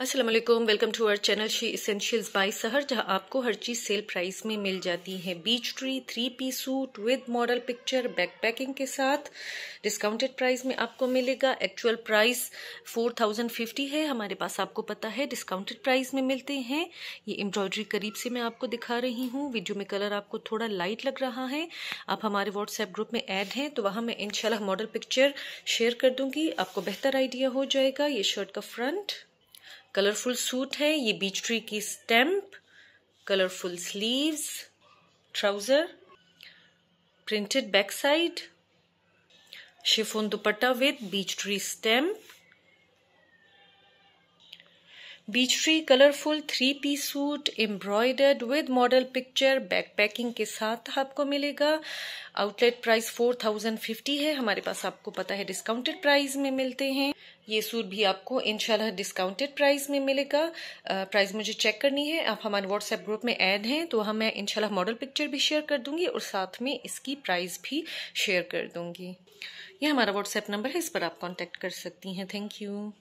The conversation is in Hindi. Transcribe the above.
Aslam welcome to our channel she essentials by Sehar जहां आपको हर चीज़ सेल प्राइस में मिल जाती है beach tree three P suit with model picture back packing के साथ डिस्काउंटेड प्राइस में आपको मिलेगा एक्चुअल प्राइस 4050 है हमारे पास आपको पता है डिस्काउंटेड प्राइस में मिलते हैं ये एम्ब्रॉयडरी करीब से मैं आपको दिखा रही हूँ वीडियो में कलर आपको थोड़ा लाइट लग रहा है आप हमारे व्हाट्सएप ग्रुप में ऐड हैं तो वहां मैं इनशाला मॉडल पिक्चर शेयर कर दूंगी आपको बेहतर आइडिया हो जाएगा ये शर्ट का फ्रंट कलरफुल सूट है ये बीच ट्री की stamp colourful sleeves trouser printed back side chiffon dupatta with beach tree stamp beach tree colourful three P suit embroidered with model picture back packing के साथ आपको मिलेगा outlet price four thousand fifty है हमारे पास आपको पता है डिस्काउंटेड प्राइस में मिलते हैं ये सूट भी आपको इनशाला डिस्काउंटेड प्राइस में मिलेगा प्राइस मुझे चेक करनी है आप हमारे व्हाट्सएप ग्रुप में ऐड हैं तो हम मैं इनशाला मॉडल पिक्चर भी शेयर कर दूंगी और साथ में इसकी प्राइस भी शेयर कर दूंगी ये हमारा व्हाट्सएप नंबर है इस पर आप कॉन्टेक्ट कर सकती हैं थैंक यू